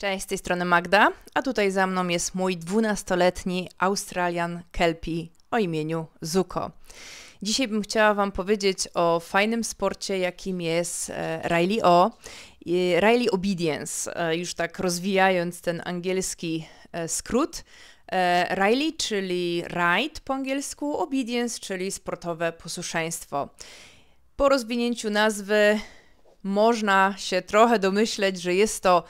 Cześć, z tej strony Magda, a tutaj za mną jest mój dwunastoletni Australian Kelpie o imieniu Zuko. Dzisiaj bym chciała Wam powiedzieć o fajnym sporcie, jakim jest e, Riley O. Riley Obedience, e, już tak rozwijając ten angielski e, skrót. Riley, czyli ride po angielsku, obedience, czyli sportowe posłuszeństwo. Po rozwinięciu nazwy można się trochę domyśleć, że jest to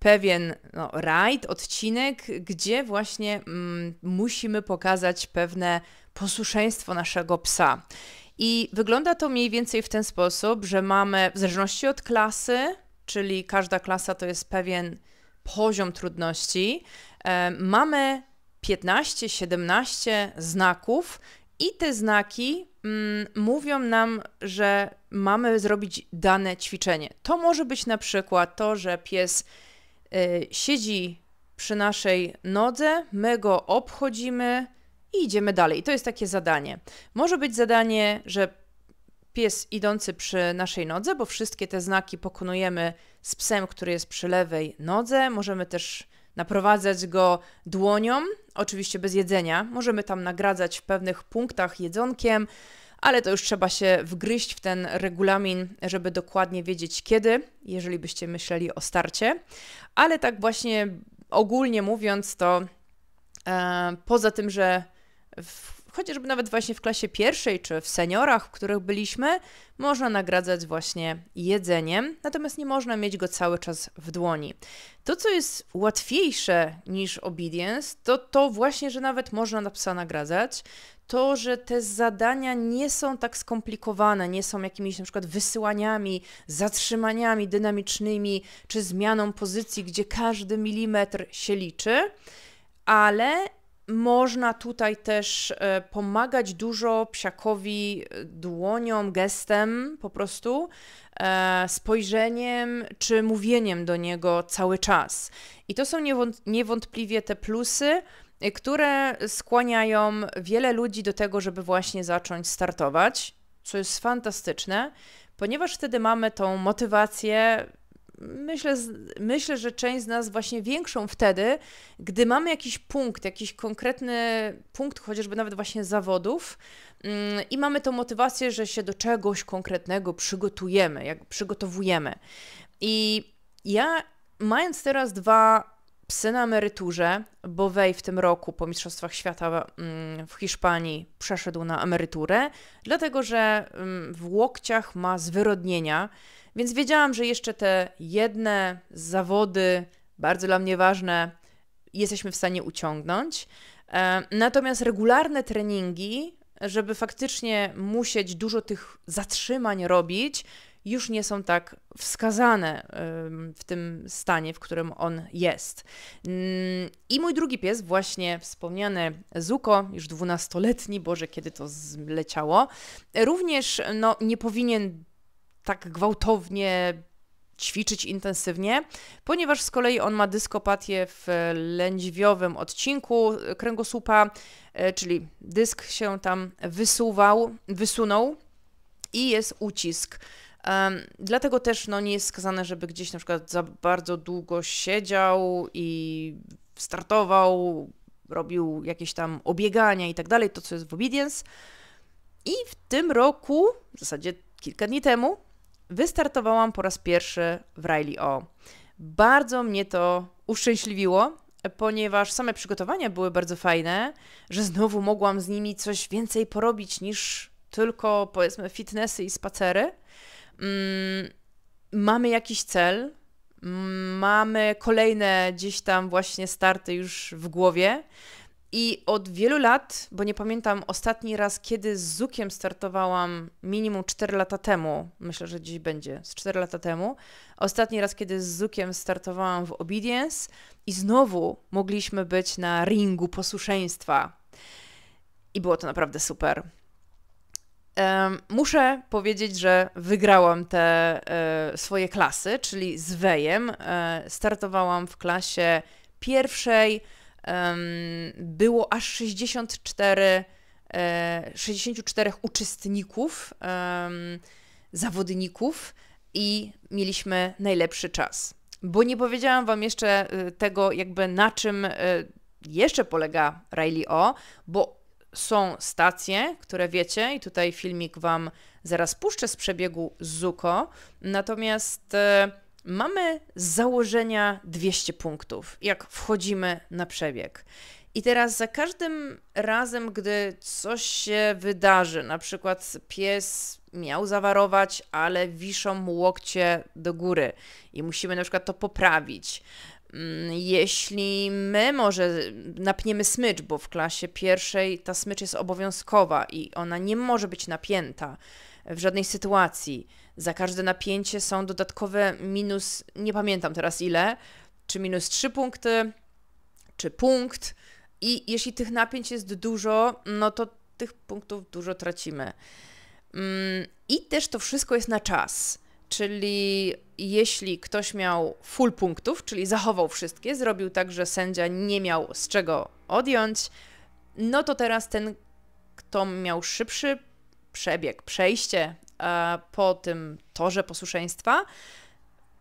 pewien no, rajd, odcinek, gdzie właśnie mm, musimy pokazać pewne posłuszeństwo naszego psa. I wygląda to mniej więcej w ten sposób, że mamy w zależności od klasy, czyli każda klasa to jest pewien poziom trudności, e, mamy 15-17 znaków, i te znaki mm, mówią nam, że mamy zrobić dane ćwiczenie. To może być na przykład to, że pies Y, siedzi przy naszej nodze, my go obchodzimy i idziemy dalej. I to jest takie zadanie. Może być zadanie, że pies idący przy naszej nodze, bo wszystkie te znaki pokonujemy z psem, który jest przy lewej nodze. Możemy też naprowadzać go dłonią, oczywiście bez jedzenia. Możemy tam nagradzać w pewnych punktach jedzonkiem ale to już trzeba się wgryźć w ten regulamin, żeby dokładnie wiedzieć kiedy, jeżeli byście myśleli o starcie. Ale tak właśnie ogólnie mówiąc, to e, poza tym, że w, chociażby nawet właśnie w klasie pierwszej czy w seniorach, w których byliśmy, można nagradzać właśnie jedzeniem, natomiast nie można mieć go cały czas w dłoni. To, co jest łatwiejsze niż obedience, to to właśnie, że nawet można na psa nagradzać to, że te zadania nie są tak skomplikowane, nie są jakimiś na przykład wysyłaniami, zatrzymaniami dynamicznymi czy zmianą pozycji, gdzie każdy milimetr się liczy, ale można tutaj też e, pomagać dużo psiakowi e, dłonią, gestem po prostu, e, spojrzeniem czy mówieniem do niego cały czas. I to są niewątpliwie te plusy, które skłaniają wiele ludzi do tego, żeby właśnie zacząć startować, co jest fantastyczne, ponieważ wtedy mamy tą motywację. Myślę, myślę, że część z nas właśnie większą wtedy, gdy mamy jakiś punkt, jakiś konkretny punkt, chociażby nawet właśnie zawodów, mm, i mamy tą motywację, że się do czegoś konkretnego przygotujemy, jak przygotowujemy. I ja, mając teraz dwa psy na emeryturze. wej w tym roku po Mistrzostwach Świata mm, w Hiszpanii przeszedł na emeryturę, dlatego że mm, w łokciach ma zwyrodnienia, więc wiedziałam, że jeszcze te jedne zawody, bardzo dla mnie ważne, jesteśmy w stanie uciągnąć. E, natomiast regularne treningi, żeby faktycznie musieć dużo tych zatrzymań robić, już nie są tak wskazane w tym stanie, w którym on jest. Mm, I mój drugi pies, właśnie wspomniany Zuko, już dwunastoletni, Boże, kiedy to zleciało, również no, nie powinien tak gwałtownie ćwiczyć intensywnie, ponieważ z kolei on ma dyskopatię w lędźwiowym odcinku kręgosłupa, e, czyli dysk się tam wysuwał, wysunął i jest ucisk dlatego też no, nie jest skazane, żeby gdzieś na przykład za bardzo długo siedział i startował, robił jakieś tam obiegania i tak dalej, to co jest w Obedience. I w tym roku, w zasadzie kilka dni temu, wystartowałam po raz pierwszy w Riley O. Bardzo mnie to uszczęśliwiło, ponieważ same przygotowania były bardzo fajne, że znowu mogłam z nimi coś więcej porobić niż tylko powiedzmy fitnessy i spacery. Mm, mamy jakiś cel, mamy kolejne gdzieś tam właśnie starty już w głowie. I od wielu lat, bo nie pamiętam ostatni raz, kiedy z Zukiem startowałam minimum 4 lata temu, myślę, że dziś będzie, z 4 lata temu, ostatni raz, kiedy z Zukiem startowałam w Obedience i znowu mogliśmy być na ringu posłuszeństwa. I było to naprawdę super muszę powiedzieć, że wygrałam te e, swoje klasy, czyli z Wejem. E, startowałam w klasie pierwszej. było aż 64, 64 e, uczestników, zawodników i mieliśmy najlepszy czas. Bo nie powiedziałam Wam jeszcze tego, jakby na czym jeszcze polega Riley O, bo są stacje, które wiecie, i tutaj filmik Wam zaraz puszczę z przebiegu Zuko. Natomiast e, mamy z założenia 200 punktów, jak wchodzimy na przebieg. I teraz za każdym razem, gdy coś się wydarzy, na przykład pies miał zawarować, ale wiszą mu łokcie do góry i musimy na przykład to poprawić, Mm, jeśli my może napniemy smycz, bo w klasie pierwszej ta smycz jest obowiązkowa i ona nie może być napięta w żadnej sytuacji. Za każde napięcie są dodatkowe minus, nie pamiętam teraz ile, czy minus 3 punkty, czy punkt. I jeśli tych napięć jest dużo, no to tych punktów dużo tracimy. Mm, I też to wszystko jest na czas. Czyli jeśli ktoś miał full punktów, czyli zachował wszystkie, zrobił tak, że sędzia nie miał z czego odjąć, no to teraz ten, kto miał szybszy przebieg, przejście e, po tym torze posłuszeństwa,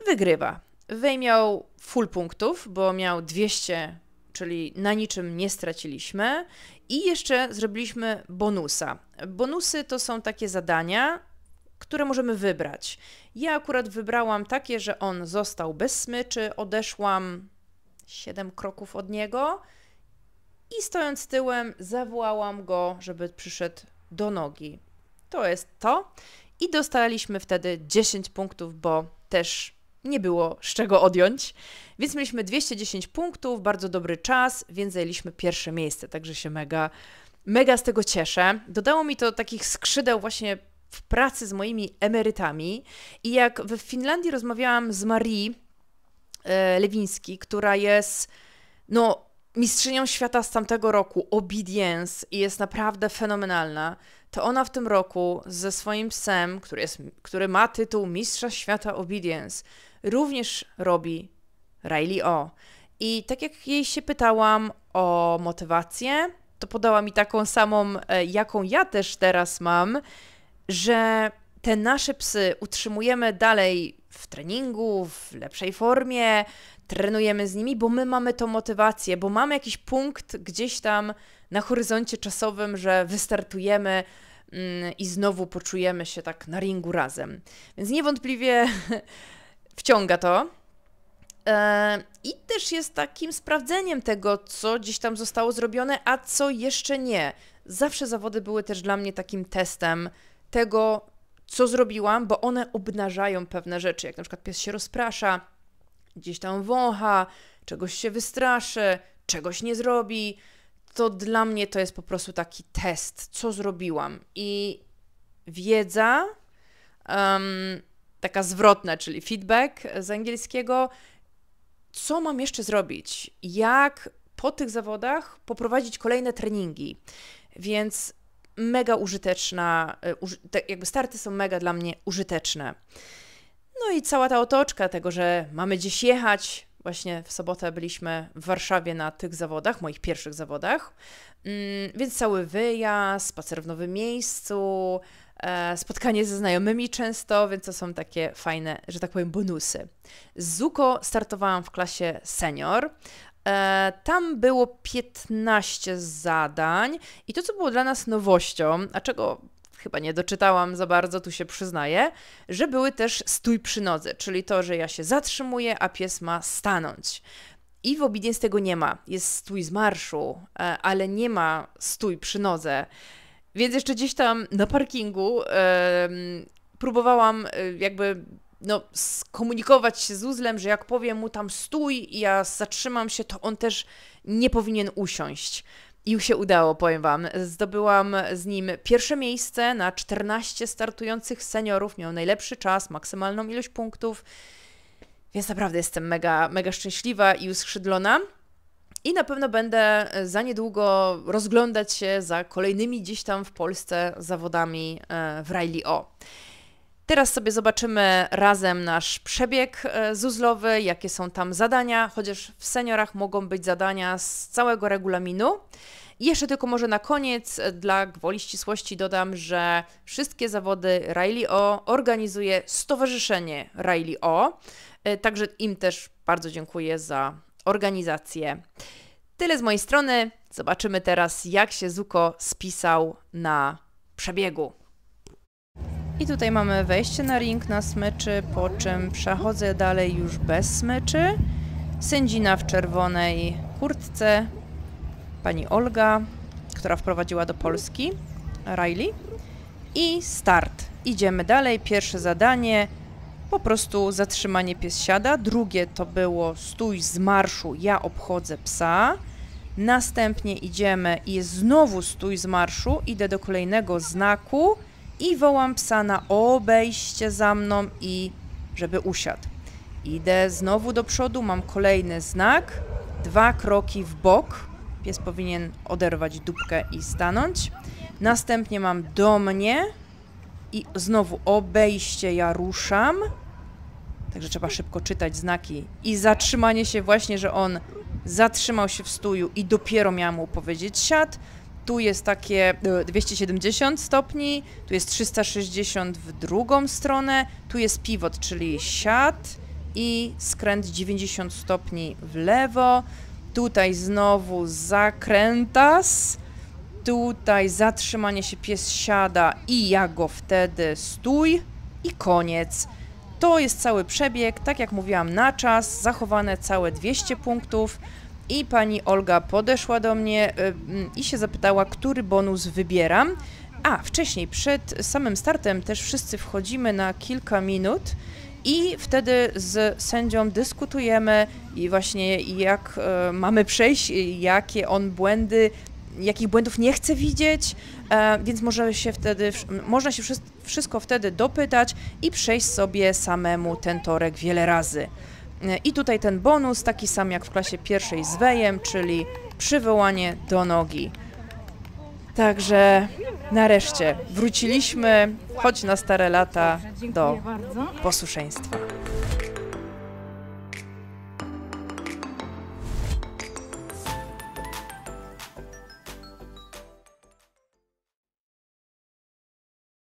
wygrywa. Wej miał full punktów, bo miał 200, czyli na niczym nie straciliśmy. I jeszcze zrobiliśmy bonusa. Bonusy to są takie zadania, które możemy wybrać. Ja akurat wybrałam takie, że on został bez smyczy, odeszłam 7 kroków od niego i stojąc tyłem zawołałam go, żeby przyszedł do nogi. To jest to. I dostaliśmy wtedy 10 punktów, bo też nie było z czego odjąć. Więc mieliśmy 210 punktów, bardzo dobry czas, więc zajęliśmy pierwsze miejsce, także się mega, mega z tego cieszę. Dodało mi to takich skrzydeł właśnie w pracy z moimi emerytami i jak w Finlandii rozmawiałam z Marii e, Lewiński, która jest no, mistrzynią świata z tamtego roku, Obedience, i jest naprawdę fenomenalna, to ona w tym roku ze swoim psem, który, jest, który ma tytuł Mistrza Świata Obedience, również robi Riley O. I tak jak jej się pytałam o motywację, to podała mi taką samą, e, jaką ja też teraz mam, że te nasze psy utrzymujemy dalej w treningu, w lepszej formie, trenujemy z nimi, bo my mamy tą motywację, bo mamy jakiś punkt gdzieś tam na horyzoncie czasowym, że wystartujemy mm, i znowu poczujemy się tak na ringu razem. Więc niewątpliwie wciąga to. E, I też jest takim sprawdzeniem tego, co gdzieś tam zostało zrobione, a co jeszcze nie. Zawsze zawody były też dla mnie takim testem tego, co zrobiłam, bo one obnażają pewne rzeczy, jak na przykład pies się rozprasza, gdzieś tam wącha, czegoś się wystraszy, czegoś nie zrobi, to dla mnie to jest po prostu taki test, co zrobiłam. I wiedza, um, taka zwrotna, czyli feedback z angielskiego, co mam jeszcze zrobić, jak po tych zawodach poprowadzić kolejne treningi. Więc mega użyteczna, e, jakby starty są mega dla mnie użyteczne. No i cała ta otoczka tego, że mamy gdzieś jechać, właśnie w sobotę byliśmy w Warszawie na tych zawodach, moich pierwszych zawodach, mm, więc cały wyjazd, spacer w nowym miejscu, e, spotkanie ze znajomymi często, więc to są takie fajne, że tak powiem, bonusy. Z Zuko startowałam w klasie senior, E, tam było 15 zadań i to, co było dla nas nowością, a czego chyba nie doczytałam za bardzo, tu się przyznaję, że były też stój przy nodze, czyli to, że ja się zatrzymuję, a pies ma stanąć. I w z tego nie ma. Jest stój z marszu, e, ale nie ma stój przy nodze. Więc jeszcze gdzieś tam na parkingu yy, próbowałam yy, jakby no, skomunikować się z uzlem, że jak powiem mu tam stój i ja zatrzymam się, to on też nie powinien usiąść. I się udało, powiem Wam. Zdobyłam z nim pierwsze miejsce na 14 startujących seniorów. Miał najlepszy czas, maksymalną ilość punktów. Więc naprawdę jestem mega, mega szczęśliwa i uskrzydlona. I na pewno będę za niedługo rozglądać się za kolejnymi gdzieś tam w Polsce zawodami e, w Riley O. Teraz sobie zobaczymy razem nasz przebieg e, zuzlowy, jakie są tam zadania, chociaż w seniorach mogą być zadania z całego regulaminu. I jeszcze tylko może na koniec, e, dla gwoli ścisłości dodam, że wszystkie zawody Riley O organizuje Stowarzyszenie Riley O, e, także im też bardzo dziękuję za organizację. Tyle z mojej strony. Zobaczymy teraz, jak się Zuko spisał na przebiegu. I tutaj mamy wejście na ring na smyczy, po czym przechodzę dalej już bez smyczy. Sędzina w czerwonej kurtce, pani Olga, która wprowadziła do Polski, Riley. I start. Idziemy dalej. Pierwsze zadanie, po prostu zatrzymanie pies siada. Drugie to było stój z marszu, ja obchodzę psa. Następnie idziemy i jest znowu stój z marszu, idę do kolejnego znaku i wołam psa na obejście za mną i żeby usiadł. Idę znowu do przodu, mam kolejny znak, dwa kroki w bok. Pies powinien oderwać dupkę i stanąć. Następnie mam do mnie i znowu obejście, ja ruszam. Także trzeba szybko czytać znaki i zatrzymanie się właśnie, że on zatrzymał się w stuju i dopiero miałam mu powiedzieć siad tu jest takie 270 e, stopni, tu jest 360 w drugą stronę, tu jest pivot, czyli siat i skręt 90 stopni w lewo, tutaj znowu zakrętas, tutaj zatrzymanie się, pies siada i ja go wtedy stój i koniec. To jest cały przebieg, tak jak mówiłam, na czas, zachowane całe 200 punktów. I pani Olga podeszła do mnie y, mm, i się zapytała, który bonus wybieram. A, wcześniej, przed samym startem też wszyscy wchodzimy na kilka minut i wtedy z sędzią dyskutujemy i właśnie jak e, mamy przejść, jakie on błędy, jakich błędów nie chce widzieć, e, więc może się wtedy, można się wszystko wtedy dopytać i przejść sobie samemu ten torek wiele razy. I tutaj ten bonus, taki sam jak w klasie pierwszej z Wejem, czyli przywołanie do nogi. Także nareszcie wróciliśmy, choć na stare lata, do posłuszeństwa.